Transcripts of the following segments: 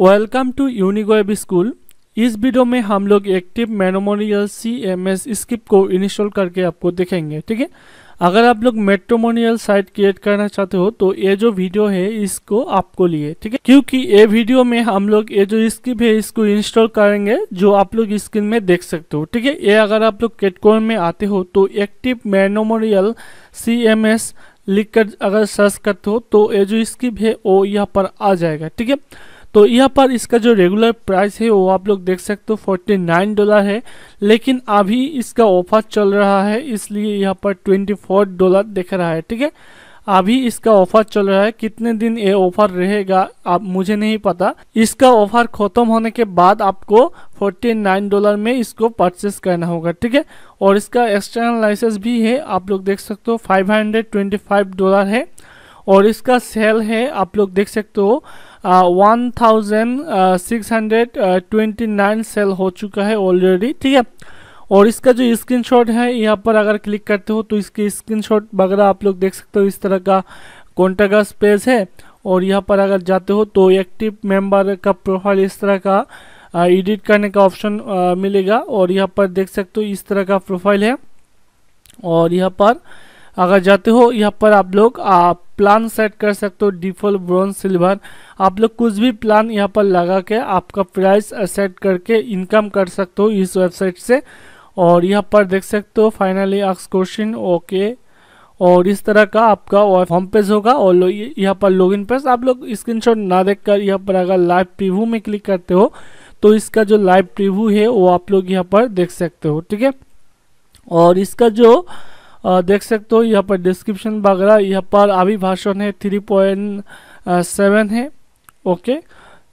welcome to unique web school इस वीडियो में हम लोग एक्टिव मेनोमोनियल सी एम एस स्क्रिप्ट को इंस्टॉल करके आपको देखेंगे ठीक है अगर आप लोग मेट्रोमोनियल साइट क्रिएट करना चाहते हो तो ये जो वीडियो है इसको आपको लिए ठीक है क्योंकि ये वीडियो में हम लोग ये जो स्क्रिप्ट है इसको इंस्टॉल करेंगे जो आप लोग स्क्रीन में देख सकते हो ठीक है ये अगर आप लोग केटकोन में आते हो तो एक्टिव मेनोमोनियल सी एम एस लिख कर अगर सर्च करते हो तो ये जो स्क्रिप्ट है वो यहाँ पर आ जाएगा ठीक है तो यहाँ पर इसका जो रेगुलर प्राइस है वो आप लोग देख सकते हो फोर्टी नाइन डॉलर है लेकिन अभी इसका ऑफर चल रहा है इसलिए यहाँ पर ट्वेंटी फोर डॉलर दिख रहा है ठीक है अभी इसका ऑफर चल रहा है कितने दिन ये ऑफर रहेगा आप मुझे नहीं पता इसका ऑफर खत्म होने के बाद आपको 49 डॉलर में इसको परचेस करना होगा ठीक है और इसका एक्सटर्नल लाइसेंस भी है आप लोग देख सकते हो 525 डॉलर है और इसका सेल है आप लोग देख सकते हो one thousand six hundred twenty nine sale हो चुका है ऑलरेडी ठीक है और इसका जो स्क्रीनशॉट है यहाँ पर अगर क्लिक करते हो तो इसके स्क्रीनशॉट वगैरह आप लोग देख सकते हो इस तरह का कॉन्टेक्ट स्पेस है और यहाँ पर अगर जाते हो तो एक्टिव मेंबर का प्रोफाइल इस तरह का एडिट करने का ऑप्शन मिलेगा और यहाँ पर देख सकते हो इस तरह का प्रोफाइल है और यहाँ पर अगर जाते हो यहाँ पर आप लोग आप प्लान सेट कर सकते हो डिफॉल्ट ब्रॉन्ज सिल्वर आप लोग कुछ भी प्लान यहाँ पर लगा के आपका प्राइस सेट करके इनकम कर सकते हो इस वेबसाइट से और यहाँ पर देख सकते हो फाइनली आक्स क्वेश्चन ओके और इस तरह का आपका होम पेज होगा और यहाँ पर लॉगिन पेज आप लोग स्क्रीनशॉट ना देखकर यहाँ पर अगर लाइव प्रिव्यू में क्लिक करते हो तो इसका जो लाइव प्रिव्यू है वो आप लोग यहाँ पर देख सकते हो ठीक है और इसका जो देख सकते हो यहाँ पर डिस्क्रिप्शन वगैरह यहाँ पर अभी भाषण है थ्री पॉइंट सेवन है ओके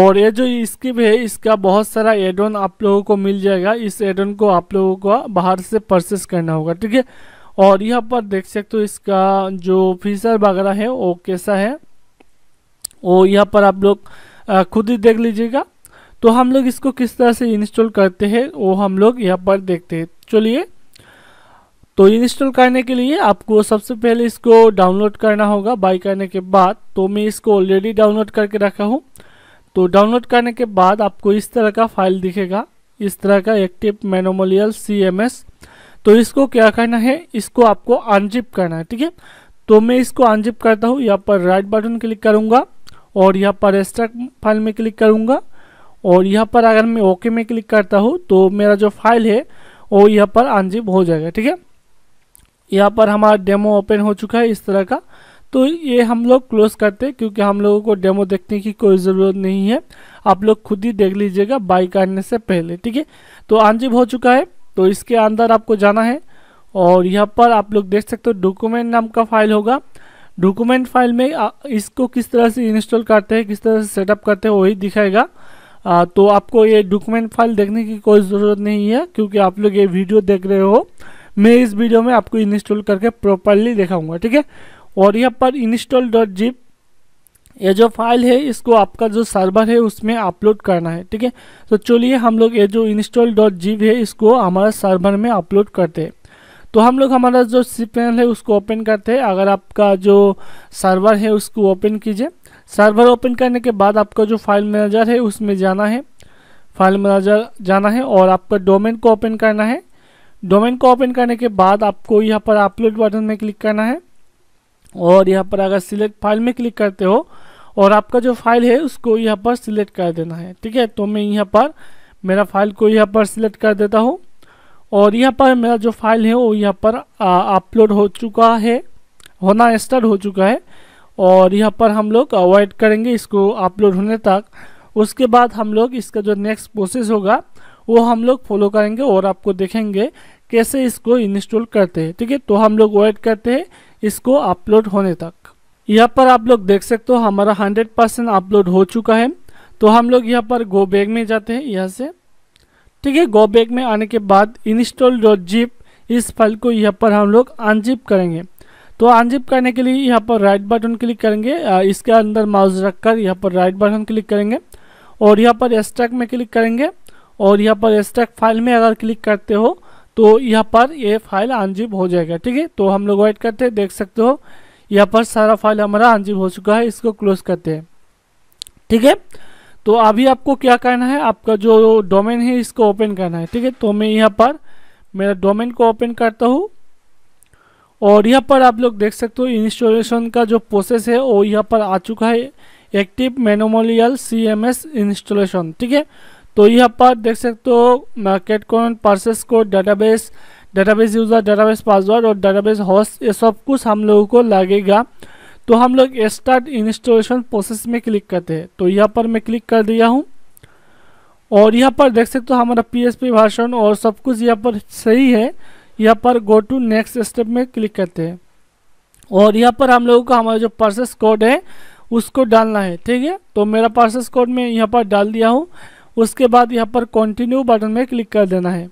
और ये जो स्क्रिप है इसका बहुत सारा एडोन आप लोगों को मिल जाएगा इस एडोन को आप लोगों को बाहर से परचेस करना होगा ठीक है और यहाँ पर देख सकते हो इसका जो फीचर वगैरह है वो कैसा है वो यहाँ पर आप लोग खुद ही देख लीजिएगा तो हम लोग इसको किस तरह से इंस्टॉल करते हैं वो हम लोग यहाँ पर देखते हैं चलिए तो इंस्टॉल करने के लिए आपको सबसे पहले इसको डाउनलोड करना होगा बाई करने के बाद तो मैं इसको ऑलरेडी डाउनलोड करके रखा हूँ तो डाउनलोड करने के बाद आपको इस तरह का फाइल दिखेगा इस तरह का एक्टिव मेनोमोलियल सी तो इसको क्या करना है इसको आपको अनजिप करना है ठीक है तो मैं इसको अनजिप करता हूँ यहाँ पर राइट बटन क्लिक करूँगा और यहाँ पर एक्स्ट्रा फाइल में क्लिक करूँगा और यहाँ पर अगर मैं ओके में क्लिक करता हूँ तो मेरा जो फाइल है वो यहाँ पर अनजिप हो जाएगा ठीक है यहाँ पर हमारा डेमो ओपन हो चुका है इस तरह का तो ये हम लोग क्लोज करते हैं क्योंकि हम लोगों को डेमो देखने की कोई ज़रूरत नहीं है आप लोग खुद ही देख लीजिएगा बाई करने से पहले ठीक है तो आंजिब हो चुका है तो इसके अंदर आपको जाना है और यहाँ पर आप लोग देख सकते हो डॉक्यूमेंट नाम का फाइल होगा डॉक्यूमेंट फाइल में इसको किस तरह से इंस्टॉल करते हैं किस तरह से सेटअप करते हैं वही दिखाएगा आ, तो आपको ये डॉक्यूमेंट फाइल देखने की कोई ज़रूरत नहीं है क्योंकि आप लोग ये वीडियो देख रहे हो मैं इस वीडियो में आपको इंस्टॉल करके प्रॉपरली दिखाऊंगा ठीक है और यहाँ पर इंस्टॉल डॉट जिप ये जो फाइल है इसको आपका जो सर्वर है उसमें अपलोड करना है ठीक है तो चलिए हम लोग ये जो इंस्टॉल डॉट जिप है इसको हमारा सर्वर में अपलोड करते हैं तो हम लोग हमारा जो सी पैनल है उसको ओपन करते हैं अगर आपका जो सर्वर है उसको ओपन कीजिए सर्वर ओपन करने के बाद आपका जो फाइल मैनेजर है उसमें जाना है फाइल मैनेजर जाना है और आपका डोमेन को ओपन करना है डोमेन को ओपन करने के बाद आपको यहाँ पर अपलोड बटन में क्लिक करना है और यहाँ पर अगर सिलेक्ट फाइल में क्लिक करते हो और आपका जो फाइल है उसको यहाँ पर सिलेक्ट कर देना है ठीक है तो मैं यहाँ पर मेरा फाइल को यहाँ पर सिलेक्ट कर देता हूँ और यहाँ पर मेरा जो फाइल है वो यहाँ पर अपलोड हो चुका है होना स्टार्ट हो चुका है और यहाँ पर हम लोग अवॉइड करेंगे इसको अपलोड होने तक उसके बाद हम लोग इसका जो नेक्स्ट प्रोसेस होगा वो हम लोग फॉलो करेंगे और आपको देखेंगे कैसे इसको इंस्टॉल करते हैं ठीक है तो हम लोग वेट करते हैं इसको अपलोड होने तक यहाँ पर आप लोग देख सकते हो हमारा हंड्रेड परसेंट अपलोड हो चुका है तो हम लोग यहाँ पर गो बैग में जाते हैं यहाँ से ठीक है गो बैग में आने के बाद इंस्टॉल डॉट जिप इस फाइल को यहाँ पर हम लोग अनजिप करेंगे तो अनजिप करने के लिए यहाँ पर राइट बटन क्लिक करेंगे इसके अंदर माउस रखकर यहाँ पर राइट बटन क्लिक करेंगे और यहाँ पर एक्सट्रैक्ट में क्लिक करेंगे और यहाँ पर एक्सट्रैक्ट फाइल में अगर क्लिक करते हो तो यहाँ पर ये फाइल अनजिप हो जाएगा ठीक है तो हम लोग वेट करते हैं देख सकते हो यहाँ पर सारा फाइल हमारा अनजिप हो चुका है इसको क्लोज करते हैं ठीक है तो अभी आपको क्या करना है आपका जो डोमेन है इसको ओपन करना है ठीक है तो मैं यहाँ पर मेरा डोमेन को ओपन करता हूँ और यहाँ पर आप लोग देख सकते हो इंस्टॉलेशन का जो प्रोसेस है वो यहाँ पर आ चुका है एक्टिव मेनोमोलियल सी एम एस इंस्टॉलेशन ठीक है तो यहाँ पर देख सकते हो मार्केट कॉन पार्सेस को database database user database password और डाटाबेस होस्ट ये सब कुछ हम लोगों को लगेगा तो हम लोग स्टार्ट इंस्टॉलेशन प्रोसेस में क्लिक करते हैं तो यहाँ पर मैं क्लिक कर दिया हूँ और यहाँ पर देख सकते हो हमारा पी भाषण और सब कुछ यहाँ पर सही है यहाँ पर गो टू नेक्स्ट स्टेप में क्लिक करते हैं और यहाँ पर हम लोगों को हमारा जो प्रोसेस कोड है उसको डालना है ठीक है तो मेरा प्रोसेस कोड मैं यहाँ पर डाल दिया हूँ उसके बाद यहाँ पर कंटिन्यू बटन में क्लिक कर देना है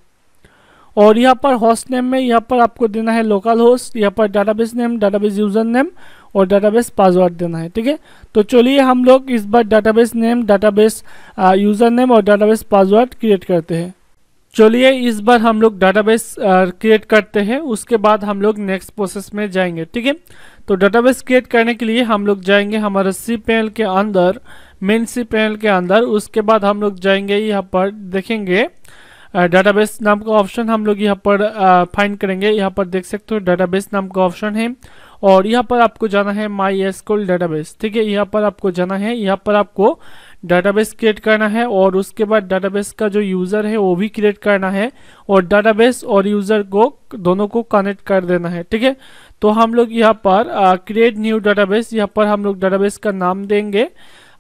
और यहाँ पर होस्ट नेम में यहाँ पर आपको देना है लोकल होस्ट यहाँ पर database name database user name और डाटाबेस पासवर्ड देना है ठीक है तो चलिए हम लोग इस बार database name database user name और डाटाबेस पासवर्ड क्रिएट करते हैं चलिए इस बार हम लोग डाटाबेस क्रिएट करते हैं उसके बाद हम लोग नेक्स्ट प्रोसेस में जाएंगे ठीक है तो डाटाबेस क्रिएट करने के लिए हम लोग जाएंगे हमारे सी पैनल के अंदर सी पैनल के अंदर उसके बाद हम लोग जाएंगे यहाँ पर देखेंगे डाटाबेस नाम का ऑप्शन हम लोग यहाँ पर फाइंड करेंगे यहाँ पर देख सकते हो डाटाबेस नाम का ऑप्शन है और यहाँ पर आपको जाना है माई एसकोल डाटाबेस ठीक है यहाँ पर आपको जाना है यहाँ पर आपको डाटाबेस क्रिएट करना है और उसके बाद डाटाबेस का जो यूज़र है वो भी क्रिएट करना है और डाटाबेस और यूज़र को दोनों को कनेक्ट कर देना है ठीक है तो हम लोग यहाँ पर क्रिएट न्यू डाटाबेस यहाँ पर हम लोग डाटाबेस का नाम देंगे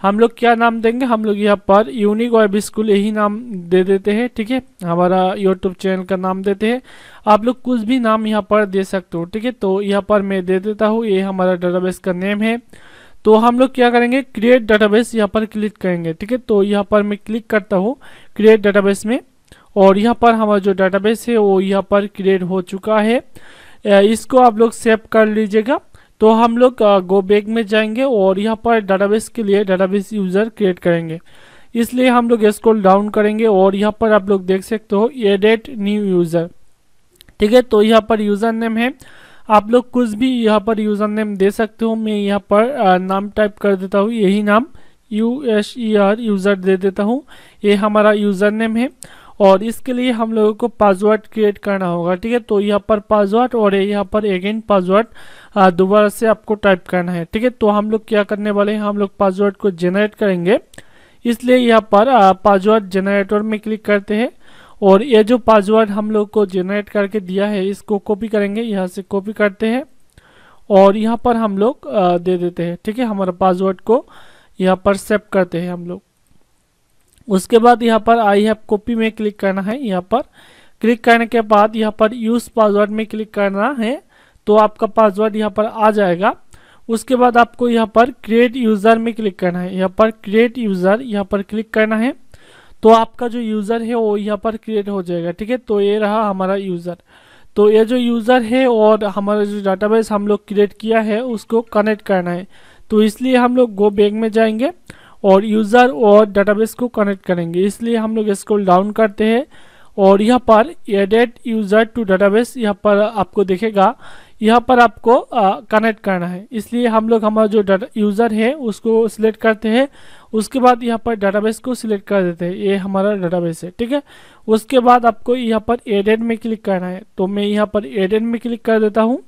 हम लोग क्या नाम देंगे हम लोग यहाँ पर यूनिक वेब स्कूल यही नाम दे देते हैं ठीक है हमारा यूट्यूब चैनल का नाम देते हैं आप लोग कुछ भी नाम यहाँ पर दे सकते हो ठीक है तो यहाँ पर मैं दे देता हूँ ये हमारा डाटाबेस का नेम है तो हम लोग क्या करेंगे क्रिएट डाटाबेस यहाँ पर क्लिक करेंगे ठीक है तो यहाँ पर मैं क्लिक करता हूँ क्रिएट डाटाबेस में और यहाँ पर हमारा जो डाटाबेस है वो यहाँ पर क्रिएट हो चुका है इसको आप लोग सेव कर लीजिएगा तो हम लोग गो बैक में जाएंगे और यहाँ पर डाटाबेस के लिए डाटाबेस यूज़र क्रिएट करेंगे इसलिए हम लोग स्क्रॉल डाउन करेंगे और यहाँ पर आप लोग देख सकते हो एडेट न्यू यूज़र ठीक है तो यहाँ पर यूज़र नेम है आप लोग कुछ भी यहाँ पर यूज़र नेम दे सकते हो मैं यहाँ पर नाम टाइप कर देता हूँ यही नाम U S E R user दे देता हूँ ये हमारा यूज़र नेम है और इसके लिए हम लोगों को पासवर्ड क्रिएट करना होगा ठीक है तो यहाँ पर पासवर्ड और यहाँ पर अगेन पासवर्ड दोबारा से आपको टाइप करना है ठीक है तो हम लोग क्या करने वाले हैं हम लोग पासवर्ड को जेनरेट करेंगे इसलिए यहाँ पर पासवर्ड जेनरेटर में क्लिक करते हैं और ये जो पासवर्ड हम लोग को जेनरेट करके दिया है इसको कॉपी करेंगे यहाँ से कॉपी करते हैं और यहाँ पर हम लोग दे देते हैं ठीक है हमारा पासवर्ड को यहाँ पर सेव करते हैं हम लोग उसके बाद यहाँ पर आई हैव कॉपी में क्लिक करना है यहाँ पर क्लिक करने के बाद यहाँ पर यूज़ पासवर्ड में क्लिक करना है तो आपका पासवर्ड यहाँ पर आ जाएगा उसके बाद आपको यहाँ पर क्रिएट यूज़र में क्लिक करना है यहाँ पर क्रिएट यूज़र यहाँ पर क्लिक करना है तो आपका जो यूज़र है वो यहाँ पर क्रिएट हो जाएगा ठीक है तो ये रहा हमारा यूज़र तो ये जो यूज़र है और हमारा जो डाटाबेस हम लोग क्रिएट किया है उसको कनेक्ट करना है तो इसलिए हम लोग गो बैग में जाएंगे और यूज़र और डाटाबेस को कनेक्ट करेंगे इसलिए हम लोग स्क्रॉल डाउन करते हैं और यहाँ पर एडेड यूज़र टू डाटाबेस यहाँ पर आपको देखेगा यहाँ पर आपको कनेक्ट करना है इसलिए हम लोग हमारा जो डाटा यूज़र है उसको सिलेक्ट करते हैं उसके बाद यहाँ पर डाटाबेस को सिलेक्ट कर देते हैं ये हमारा डाटाबेस है ठीक है उसके बाद आपको यहाँ पर एडेड में क्लिक करना है तो मैं यहाँ पर एडेड में क्लिक कर देता हूँ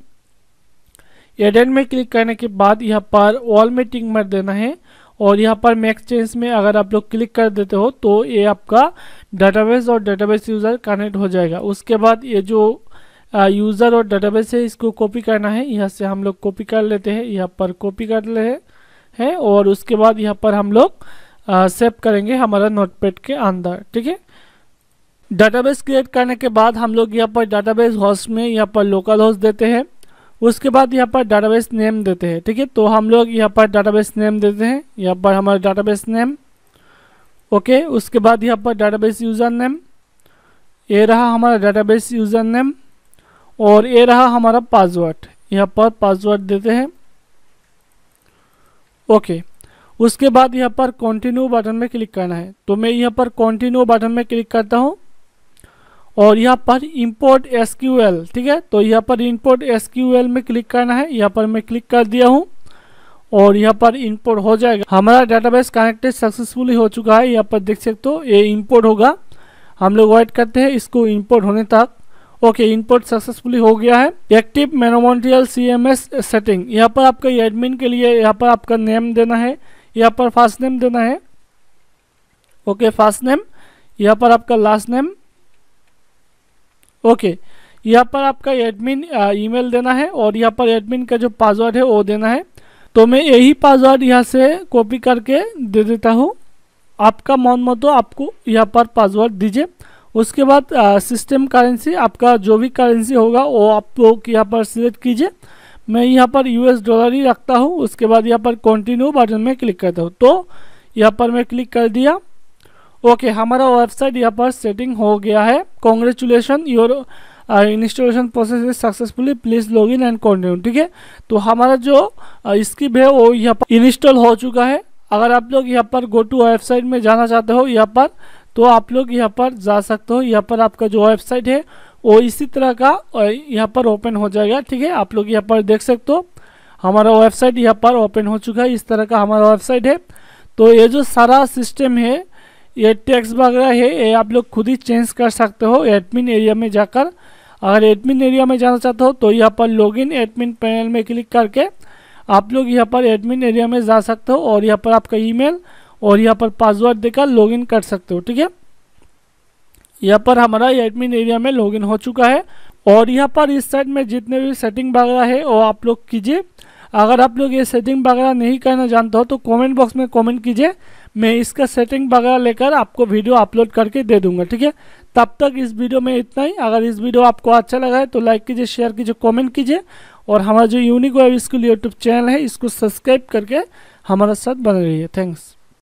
एडेड में क्लिक करने के बाद यहाँ पर ऑल में टिंग देना है और यहाँ पर मैक्स चेंज में अगर आप लोग क्लिक कर देते हो तो ये आपका डाटाबेस और डाटाबेस यूज़र कनेक्ट हो जाएगा उसके बाद ये जो यूज़र और डाटाबेस है इसको कॉपी करना है यहाँ से हम लोग कॉपी कर लेते हैं यहाँ पर कॉपी कर ले हैं और उसके बाद यहाँ पर हम लोग सेव करेंगे हमारा नोटपैड के अंदर ठीक है डाटाबेस क्रिएट करने के बाद हम लोग यहाँ पर डाटाबेस होस्ट में यहाँ पर लोकल होस्ट देते हैं उसके बाद यहाँ पर डाटाबेस नेम देते हैं ठीक है तो हम लोग यहाँ पर डाटाबेस नेम देते हैं यहाँ पर हमारा डाटाबेस नेम ओके उसके बाद यहाँ पर डाटाबेस यूज़र नेम ये रहा हमारा डाटाबेस यूज़र नेम और ये रहा हमारा पासवर्ड यहाँ पर पासवर्ड देते हैं ओके उसके बाद यहाँ पर कंटिन्यू बटन में क्लिक करना है तो मैं यहाँ पर कंटिन्यू बटन में क्लिक करता हूँ और यहाँ पर इंपोर्ट एस ठीक है तो यहाँ पर इंपोर्ट एस में क्लिक करना है यहाँ पर मैं क्लिक कर दिया हूँ और यहाँ पर इंपोर्ट हो जाएगा हमारा डाटाबेस कनेक्टेड सक्सेसफुली हो चुका है यहाँ पर देख सकते हो ये इंपोर्ट होगा हम लोग वेट करते हैं इसको इंपोर्ट होने तक ओके इंपोर्ट सक्सेसफुली हो गया है एक्टिव मेनोमोन्ट्रियल सी एम एस सेटिंग यहाँ पर आपका एडमिन के लिए यहाँ पर आपका नेम देना है यहाँ पर फर्स्ट नेम देना है ओके फर्स्ट नेम यहाँ पर आपका लास्ट नेम ओके यहाँ पर आपका एडमिन ईमेल देना है और यहाँ पर एडमिन का जो पासवर्ड है वो देना है तो मैं यही पासवर्ड यहाँ से कॉपी करके दे देता हूँ आपका मन मतो आपको यहाँ पर पासवर्ड दीजिए उसके बाद सिस्टम करेंसी आपका जो भी करेंसी होगा वो आप लोग यहाँ पर सिलेक्ट कीजिए मैं यहाँ पर यूएस डॉलर ही रखता हूँ उसके बाद यहाँ पर कंटिन्यू बटन में क्लिक करता हूँ तो यहाँ पर मैं क्लिक कर दिया ओके हमारा वेबसाइट यहाँ पर सेटिंग हो गया है congratulation your installation process is successfully please log in and continue ठीक है तो हमारा जो स्किप uh, है वो यहाँ पर इंस्टॉल हो चुका है अगर आप लोग यहाँ पर गो टू वेबसाइट में जाना चाहते हो यहाँ पर तो आप लोग यहाँ पर जा सकते हो यहाँ पर आपका जो वेबसाइट है वो इसी तरह का uh, यहाँ पर ओपन हो जाएगा ठीक है आप लोग यहाँ पर देख सकते हो हमारा वेबसाइट यहाँ पर ओपन हो चुका है इस तरह का हमारा वेबसाइट है तो ये जो सारा सिस्टम है ये टैक्स वगैरह है ये आप लोग खुद ही चेंज कर सकते हो एडमिन एरिया में जाकर अगर एडमिन एरिया में जाना चाहते हो तो यहाँ पर लॉगिन एडमिन पैनल में क्लिक करके आप लोग यहाँ पर एडमिन एरिया में जा सकते हो और यहाँ पर आपका ईमेल और यहाँ पर पासवर्ड देकर लॉगिन कर सकते हो ठीक है यहाँ पर हमारा एडमिन एरिया में लॉगिन हो चुका है और यहाँ पर इस साइड में जितने भी सेटिंग वगैरह है वो आप लोग कीजिए अगर आप लोग ये सेटिंग वगैरह नहीं करना जानते हो तो कॉमेंट बॉक्स में कॉमेंट कीजिए मैं इसका सेटिंग वगैरह लेकर आपको वीडियो अपलोड करके दे दूंगा ठीक है तब तक इस वीडियो में इतना ही अगर इस वीडियो आपको अच्छा लगा है तो लाइक कीजिए शेयर कीजिए कमेंट कीजिए और हमारा जो unique web school YouTube channel है इसको सब्सक्राइब करके हमारे साथ बने रहिए थैंक्स